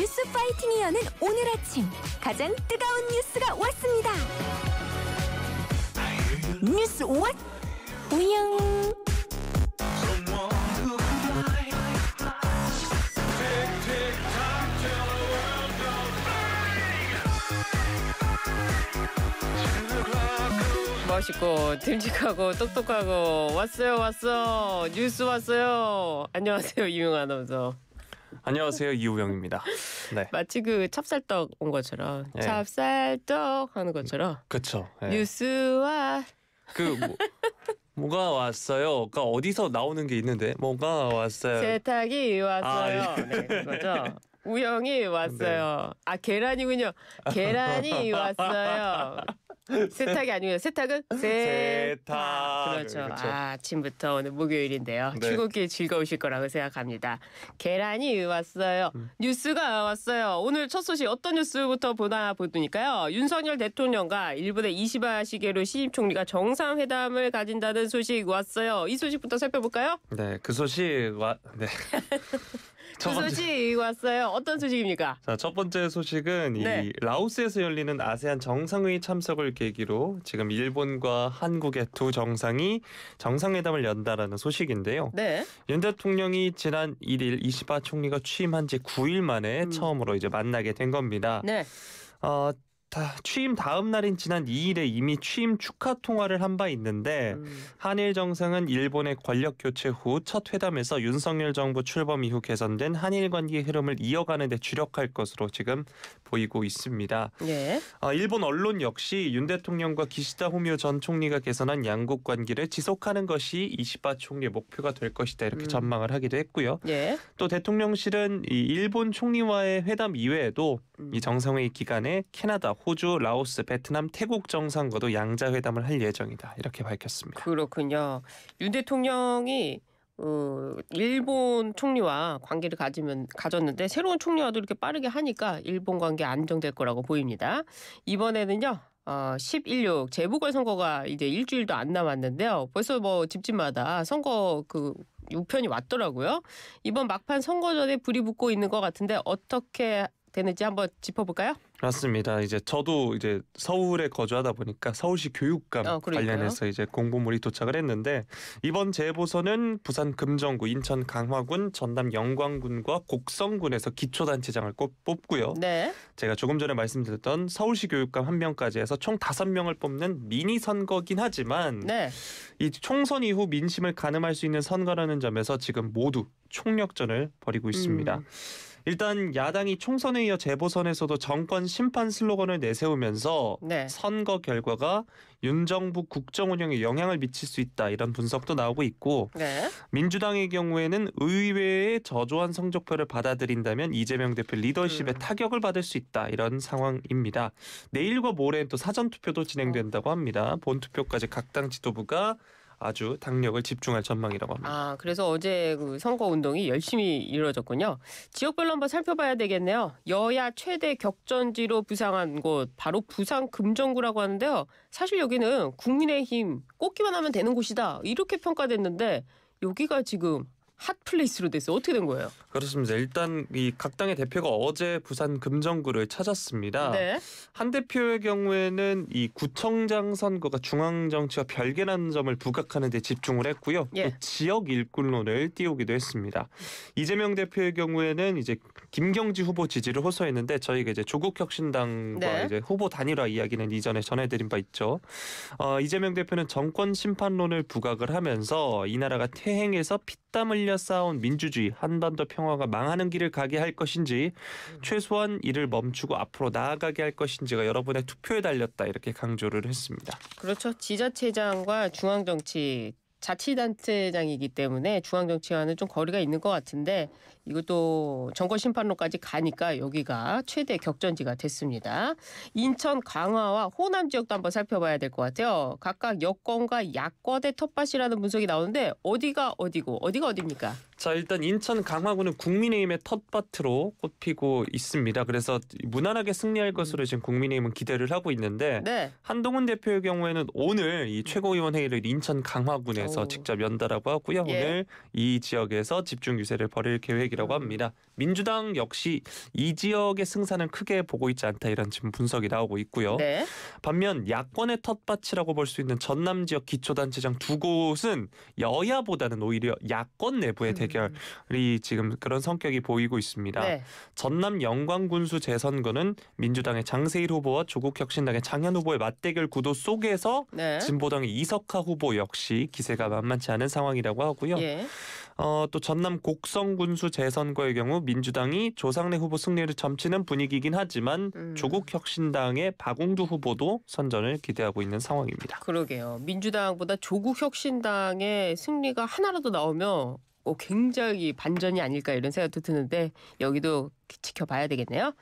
뉴스 파이팅이여는 오늘 아침 가장 뜨거운 뉴스가 왔습니다. 뉴스 왓 우영 멋있고 듬직하고 똑똑하고 왔어요 왔어 뉴스 왔어요 안녕하세요 이용 아나운서 안녕하세요 이우영입니다. 네. 마치 그 찹쌀떡 온 것처럼 예. 찹쌀떡 하는 것처럼. 그렇죠. 예. 뉴스와 그 뭐, 뭐가 왔어요. 그러니까 어디서 나오는 게 있는데 뭐가 왔어요. 세탁이 왔어요. 아, 예. 네, 그거죠. 우영이 왔어요. 네. 아 계란이군요. 계란이 왔어요. 세탁이 아니에요 세탁은 세탁. 그렇죠. 네, 그렇죠. 아, 아침부터 오늘 목요일인데요. 네. 출근길 즐거우실 거라고 생각합니다. 계란이 왔어요. 음. 뉴스가 왔어요. 오늘 첫 소식 어떤 뉴스부터 보나 보니까요. 윤석열 대통령과 일본의 이시바 시계로시임 총리가 정상회담을 가진다는 소식 왔어요. 이 소식부터 살펴볼까요? 네, 그 소식 와 네. 두 소식 왔어요. 어떤 소식입니까? 자, 첫 번째 소식은 네. 이 라오스에서 열리는 아세안 정상회의 참석을 계기로 지금 일본과 한국의 두 정상이 정상회담을 연다라는 소식인데요. 네. 윤 대통령이 지난 1일 이시바 총리가 취임한 지 9일 만에 음. 처음으로 이제 만나게 된 겁니다. 네. 어, 다, 취임 다음 날인 지난 2일에 이미 취임 축하 통화를 한 바 있는데 음. 한일 정상은 일본의 권력 교체 후 첫 회담에서 윤석열 정부 출범 이후 개선된 한일 관계 흐름을 이어가는 데 주력할 것으로 지금 보이고 있습니다. 예. 아, 일본 언론 역시 윤 대통령과 기시다 후미오 전 총리가 개선한 양국 관계를 지속하는 것이 이시바 총리의 목표가 될 것이다 이렇게 음. 전망을 하기도 했고요. 예. 또 대통령실은 이 일본 총리와의 회담 이외에도 음. 이 정상회의 기간에 캐나다, 호주, 라오스, 베트남, 태국 정상과도 양자회담을 할 예정이다. 이렇게 밝혔습니다. 그렇군요. 윤 대통령이 어, 일본 총리와 관계를 가지면 가졌는데 새로운 총리와도 이렇게 빠르게 하니까 일본 관계 안정될 거라고 보입니다. 이번에는요. 어, 11육 재보궐선거가 이제 일주일도 안 남았는데요. 벌써 뭐 집집마다 선거 그 우편이 왔더라고요. 이번 막판 선거전에 불이 붙고 있는 것 같은데 어떻게 되는지 한번 짚어볼까요? 맞습니다. 이제 저도 이제 서울에 거주하다 보니까 서울시 교육감 어, 관련해서 이제 공보물이 도착을 했는데 이번 재보선은 부산 금정구, 인천 강화군, 전남 영광군과 곡성군에서 기초단체장을 뽑고요. 네. 제가 조금 전에 말씀드렸던 서울시 교육감 한 명까지 해서 총 다섯 명을 뽑는 미니 선거긴 하지만 네. 이 총선 이후 민심을 가늠할 수 있는 선거라는 점에서 지금 모두 총력전을 벌이고 있습니다. 음. 일단 야당이 총선에 이어 재보선에서도 정권 심판 슬로건을 내세우면서 네. 선거 결과가 윤 정부 국정 운영에 영향을 미칠 수 있다 이런 분석도 나오고 있고 네. 민주당의 경우에는 의회의 저조한 성적표를 받아들인다면 이재명 대표 리더십에 음. 타격을 받을 수 있다 이런 상황입니다. 내일과 모레또 사전 투표도 진행된다고 합니다. 본 투표까지 각 당 지도부가 아주 당력을 집중할 전망이라고 합니다. 아, 그래서 어제 그 선거 운동이 열심히 이루어졌군요. 지역별로 한번 살펴봐야 되겠네요. 여야 최대 격전지로 부상한 곳 바로 부산 금정구라고 하는데요. 사실 여기는 국민의힘 꽂기만 하면 되는 곳이다 이렇게 평가됐는데 여기가 지금 핫플레이스로 됐어요. 어떻게 된 거예요? 그렇습니다. 일단 이 각 당의 대표가 어제 부산 금정구를 찾았습니다. 네. 한 대표의 경우에는 이 구청장 선거가 중앙 정치와 별개라는 점을 부각하는 데 집중을 했고요. 예. 또 지역 일꾼론을 띄우기도 했습니다. 이재명 대표의 경우에는 이제 김경지 후보 지지를 호소했는데 저희가 이제 조국 혁신당과 네. 이제 후보 단일화 이야기는 이전에 전해드린 바 있죠. 어, 이재명 대표는 정권 심판론을 부각을 하면서 이 나라가 태행에서 피땀 흘려 쌓아온 민주주의 한반도 평화가 망하는 길을 가게 할 것인지 음. 최소한 이를 멈추고 앞으로 나아가게 할 것인지가 여러분의 투표에 달렸다 이렇게 강조를 했습니다. 그렇죠. 지자체장과 중앙정치 자치단체장이기 때문에 중앙정치와는 좀 거리가 있는 것 같은데 이것도 정권 심판론까지 가니까 여기가 최대 격전지가 됐습니다. 인천 강화와 호남 지역도 한번 살펴봐야 될 것 같아요. 각각 여권과 야권의 텃밭이라는 분석이 나오는데 어디가 어디고 어디가 어디입니까? 자 일단 인천 강화군은 국민의힘의 텃밭으로 꼽히고 있습니다. 그래서 무난하게 승리할 것으로 지금 국민의힘은 기대를 하고 있는데 네. 한동훈 대표의 경우에는 오늘 이 최고위원 회의를 인천 강화군에 지서 직접 연다라고 하고요. 예. 오늘 이 지역에서 집중 유세를 벌일 계획이라고 음. 합니다. 민주당 역시 이 지역의 승산을 크게 보고 있지 않다 이런 지금 분석이 나오고 있고요. 네. 반면 야권의 텃밭이라고 볼 수 있는 전남 지역 기초단체장 두 곳은 여야보다는 오히려 야권 내부의 음. 대결이 음. 지금 그런 성격이 보이고 있습니다. 네. 전남 영광군수 재선거는 민주당의 장세일 후보와 조국혁신당의 장현 후보의 맞대결 구도 속에서 네. 진보당의 이석하 후보 역시 기세가 문제가 만만치 않은 상황이라고 하고요. 예. 어, 또 전남 곡성 군수 재선거의 경우 민주당이 조상래 후보 승리를 점치는 분위기긴 하지만 음. 조국 혁신당의 박웅두 후보도 선전을 기대하고 있는 상황입니다. 그러게요. 민주당보다 조국 혁신당의 승리가 하나라도 나오면 뭐 굉장히 반전이 아닐까 이런 생각도 드는데 여기도 지켜봐야 되겠네요.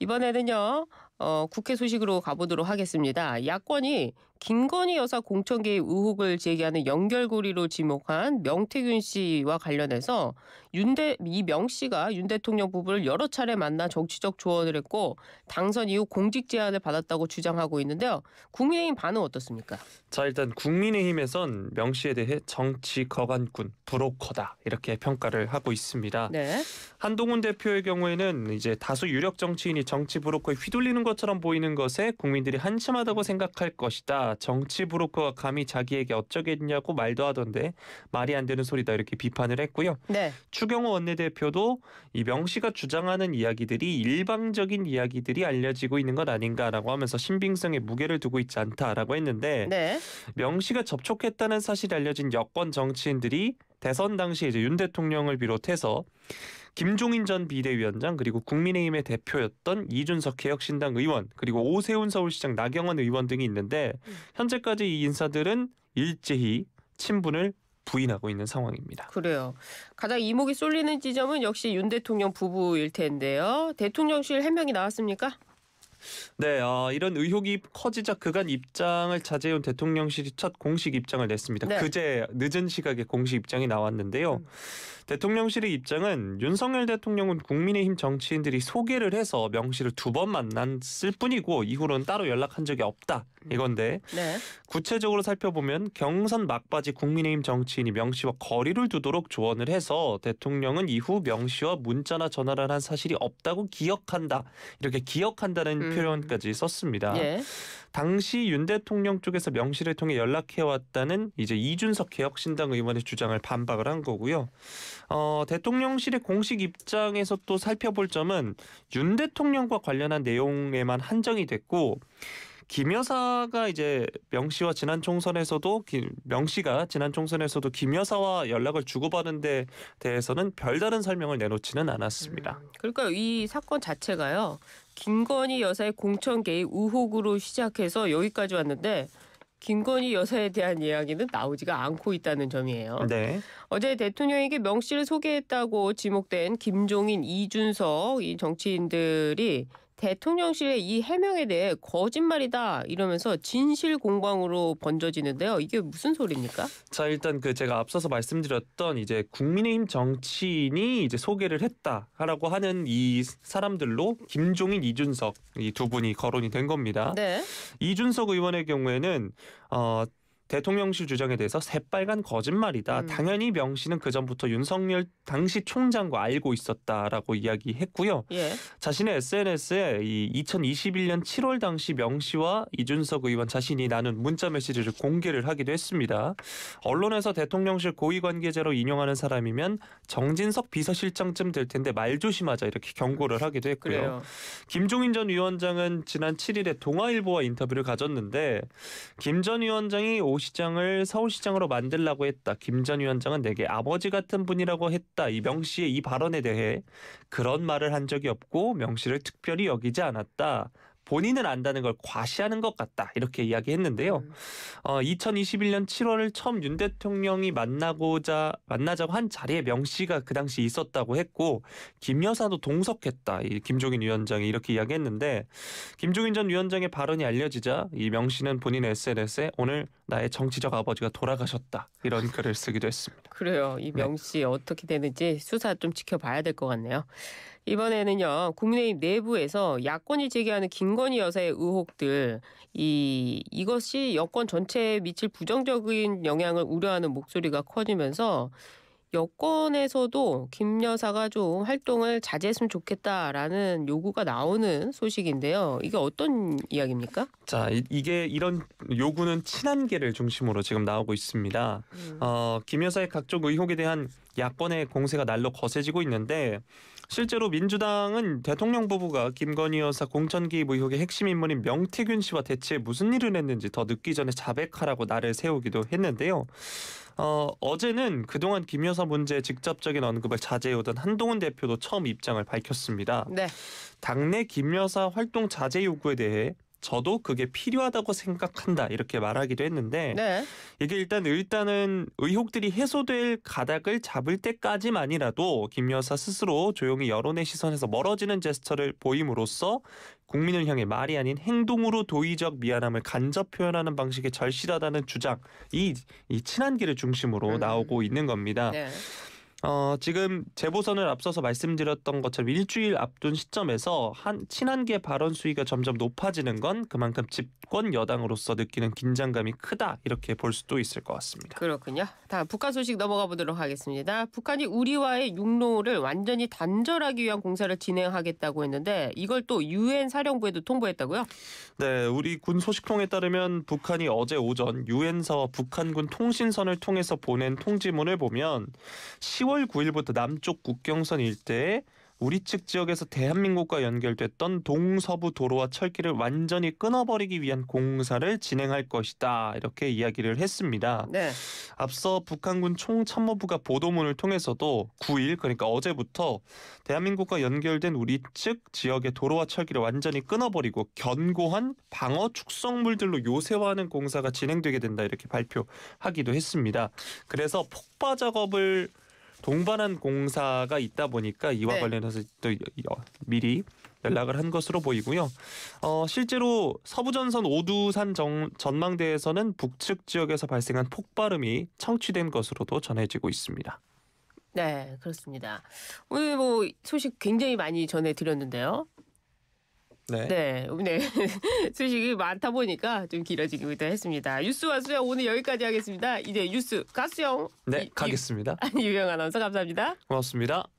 이번에는요. 어, 국회 소식으로 가보도록 하겠습니다. 야권이 김건희 여사 공천개입 의혹을 제기하는 연결고리로 지목한 명태균 씨와 관련해서 윤대 이명 씨가 윤 대통령 부부를 여러 차례 만나 정치적 조언을 했고 당선 이후 공직 제안을 받았다고 주장하고 있는데요. 국민의힘 반응 어떻습니까? 자 일단 국민의힘에선 명 씨에 대해 정치 거간꾼 브로커다 이렇게 평가를 하고 있습니다. 네. 한동훈 대표의 경우에는 이제 다수 유력 정치인이 정치 브로커에 휘둘리는 것처럼 보이는 것에 국민들이 한심하다고 생각할 것이다. 정치 브로커가 감히 자기에게 어쩌겠냐고 말도 하던데 말이 안 되는 소리다 이렇게 비판을 했고요. 네. 추경호 원내대표도 이명 씨가 주장하는 이야기들이 일방적인 이야기들이 알려지고 있는 것 아닌가라고 하면서 신빙성에 무게를 두고 있지 않다라고 했는데 네. 명 씨가 접촉했다는 사실이 알려진 여권 정치인들이 대선 당시 이제 윤 대통령을 비롯해서 김종인 전 비대위원장 그리고 국민의힘의 대표였던 이준석 개혁신당 의원 그리고 오세훈 서울시장 나경원 의원 등이 있는데 음. 현재까지 이 인사들은 일제히 친분을 부인하고 있는 상황입니다. 그래요. 가장 이목이 쏠리는 지점은 역시 윤 대통령 부부일 텐데요. 대통령실 해명이 나왔습니까? 네, 어, 이런 의혹이 커지자 그간 입장을 자제해온 대통령실이 첫 공식 입장을 냈습니다. 네. 그제 늦은 시각에 공식 입장이 나왔는데요. 음. 대통령실의 입장은 윤석열 대통령은 국민의힘 정치인들이 소개를 해서 명시를 두 번 만났을 뿐이고 이후로는 따로 연락한 적이 없다 이건데 네. 구체적으로 살펴보면 경선 막바지 국민의힘 정치인이 명시와 거리를 두도록 조언을 해서 대통령은 이후 명시와 문자나 전화를 한 사실이 없다고 기억한다 이렇게 기억한다는 음. 표현까지 썼습니다. 예. 당시 윤 대통령 쪽에서 명시를 통해 연락해왔다는 이제 이준석 개혁신당 의원의 주장을 반박을 한 거고요. 어, 대통령실의 공식 입장에서 또 살펴볼 점은 윤 대통령과 관련한 내용에만 한정이 됐고 김 여사가 이제 명 씨와 지난 총선에서도 명 씨가 지난 총선에서도 김 여사와 연락을 주고받은데 대해서는 별다른 설명을 내놓지는 않았습니다. 음, 그러니까 이 사건 자체가요. 김건희 여사의 공천 개입 의혹으로 시작해서 여기까지 왔는데 김건희 여사에 대한 이야기는 나오지가 않고 있다는 점이에요. 네. 어제 대통령에게 명 씨를 소개했다고 지목된 김종인, 이준석 이 정치인들이 대통령실의 이 해명에 대해 거짓말이다 이러면서 진실 공방으로 번져지는데요. 이게 무슨 소리입니까? 자 일단 그 제가 앞서서 말씀드렸던 이제 국민의힘 정치인이 이제 소개를 했다라고 하는 이 사람들로 김종인, 이준석 이 두 분이 거론이 된 겁니다. 네. 이준석 의원의 경우에는 어. 대통령실 주장에 대해서 새빨간 거짓말이다. 음. 당연히 명 씨는 그 전부터 윤석열 당시 총장과 알고 있었다라고 이야기했고요. 예. 자신의 SNS에 이 2021년 7월 당시 명 씨와 이준석 의원 자신이 나눈 문자 메시지를 공개를 하기도 했습니다. 언론에서 대통령실 고위 관계자로 인용하는 사람이면 정진석 비서실장쯤 될 텐데 말 조심하자 이렇게 경고를 하기도 했고요. 그래요. 김종인 전 위원장은 지난 7일에 동아일보와 인터뷰를 가졌는데 김 전 위원장이 5 도시장을 서울시장으로 만들라고 했다. 김 전 위원장은 내게 아버지 같은 분이라고 했다. 이명 씨의 이 발언에 대해 그런 말을 한 적이 없고 명 씨를 특별히 여기지 않았다. 본인은 안다는 걸 과시하는 것 같다 이렇게 이야기했는데요. 음. 어, 2021년 7월을 처음 윤 대통령이 만나고자 만나자고 한 자리에 명 씨가 그 당시 있었다고 했고 김 여사도 동석했다. 이 김종인 위원장이 이렇게 이야기했는데 김종인 전 위원장의 발언이 알려지자 이명 씨는 본인 SNS에 오늘 나의 정치적 아버지가 돌아가셨다 이런 글을 쓰기도 했습니다. 그래요. 이 명씨 네. 어떻게 되는지 수사 좀 지켜봐야 될 것 같네요. 이번에는요. 국민의힘 내부에서 야권이 제기하는 김건희 여사의 의혹들 이 이것이 여권 전체에 미칠 부정적인 영향을 우려하는 목소리가 커지면서 여권에서도 김 여사가 좀 활동을 자제했으면 좋겠다라는 요구가 나오는 소식인데요. 이게 어떤 이야기입니까? 자, 이, 게 이런 요구는 친한계를 중심으로 지금 나오고 있습니다. 음. 어, 김 여사의 각종 의혹에 대한 야권의 공세가 날로 거세지고 있는데 실제로 민주당은 대통령 부부가 김건희 여사 공천 기입 의혹의 핵심 인물인 명태균 씨와 대체 무슨 일을 했는지 더 늦기 전에 자백하라고 나를 세우기도 했는데요. 어, 어제는 그동안 김 여사 문제에 직접적인 언급을 자제해오던 한동훈 대표도 처음 입장을 밝혔습니다. 네. 당내 김 여사 활동 자제 요구에 대해 저도 그게 필요하다고 생각한다 이렇게 말하기도 했는데 네. 이게 일단 일단은 의혹들이 해소될 가닥을 잡을 때까지만이라도 김 여사 스스로 조용히 여론의 시선에서 멀어지는 제스처를 보임으로써 국민을 향해 말이 아닌 행동으로 도의적 미안함을 간접 표현하는 방식이 절실하다는 주장이 이 친한기를 중심으로 음. 나오고 있는 겁니다. 네. 어, 지금 재보선을 앞서서 말씀드렸던 것처럼 일주일 앞둔 시점에서 한 친한계 발언 수위가 점점 높아지는 건 그만큼 집권 여당으로서 느끼는 긴장감이 크다 이렇게 볼 수도 있을 것 같습니다. 그렇군요. 다음 북한 소식 넘어가 보도록 하겠습니다. 북한이 우리와의 육로를 완전히 단절하기 위한 공사를 진행하겠다고 했는데 이걸 또 유엔 사령부에도 통보했다고요? 네, 우리 군 소식통에 따르면 북한이 어제 오전 유엔서 북한군 통신선을 통해서 보낸 통지문을 보면 10월 10월 9일부터 남쪽 국경선 일대에 우리 측 지역에서 대한민국과 연결됐던 동서부 도로와 철길을 완전히 끊어버리기 위한 공사를 진행할 것이다. 이렇게 이야기를 했습니다. 네. 앞서 북한군 총참모부가 보도문을 통해서도 9일 그러니까 어제부터 대한민국과 연결된 우리 측 지역의 도로와 철길을 완전히 끊어버리고 견고한 방어 축성물들로 요새화하는 공사가 진행되게 된다. 이렇게 발표하기도 했습니다. 그래서 폭파 작업을 동반한 공사가 있다 보니까 이와 네. 관련해서 또 미리 연락을 한 것으로 보이고요. 어, 실제로 서부전선 오두산 정, 전망대에서는 북측 지역에서 발생한 폭발음이 청취된 것으로도 전해지고 있습니다. 네, 그렇습니다. 오늘 뭐 소식 굉장히 많이 전해드렸는데요. 네. 네. 네. 소식이 많다 보니까 좀 길어지기도 했습니다. 뉴스와 수영 오늘 여기까지 하겠습니다. 이제 뉴스 가수영. 네, 이, 가겠습니다. 아니, 유영 아나운서 감사합니다. 고맙습니다.